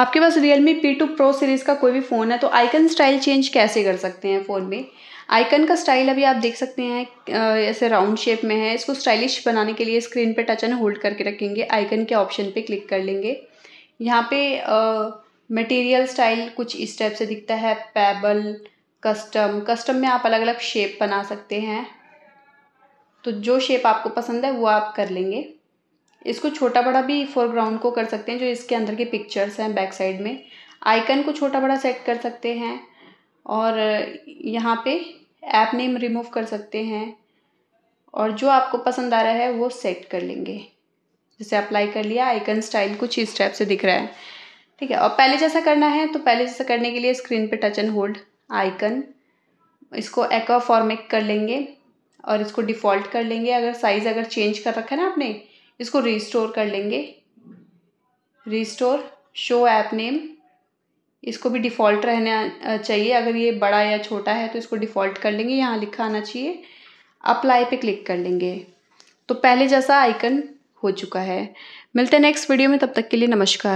आपके पास Realme P two pro series का कोई भी फ़ोन है तो आइकन स्टाइल चेंज कैसे कर सकते हैं फ़ोन में आइकन का स्टाइल अभी आप देख सकते हैं ऐसे राउंड शेप में है इसको स्टाइलिश बनाने के लिए स्क्रीन पे टच एंड होल्ड करके रखेंगे आइकन के ऑप्शन पे क्लिक कर लेंगे यहाँ पे मटेरियल स्टाइल कुछ इस टाइप से दिखता है पैबल कस्टम कस्टम में आप अलग अलग शेप बना सकते हैं तो जो शेप आपको पसंद है वो आप कर लेंगे इसको छोटा बड़ा भी फोरग्राउंड को कर सकते हैं जो इसके अंदर के पिक्चर्स हैं बैक साइड में आइकन को छोटा बड़ा सेट कर सकते हैं और यहाँ पे ऐप नेम रिमूव कर सकते हैं और जो आपको पसंद आ रहा है वो सेट कर लेंगे जैसे अप्लाई कर लिया आइकन स्टाइल कुछ इस टाइप से दिख रहा है ठीक है और पहले जैसा करना है तो पहले जैसा करने के लिए स्क्रीन पे टच एंड होल्ड आइकन इसको एक्वा फॉर्मेट कर लेंगे और इसको डिफ़ॉल्ट कर लेंगे अगर साइज़ अगर चेंज कर रखा है ना आपने इसको रिस्टोर कर लेंगे रिस्टोर शो ऐप नेम इसको भी डिफ़ॉल्ट रहना चाहिए अगर ये बड़ा या छोटा है तो इसको डिफ़ॉल्ट कर लेंगे यहाँ लिखा आना चाहिए अप्लाई पे क्लिक कर लेंगे तो पहले जैसा आइकन हो चुका है मिलते हैं नेक्स्ट वीडियो में तब तक के लिए नमस्कार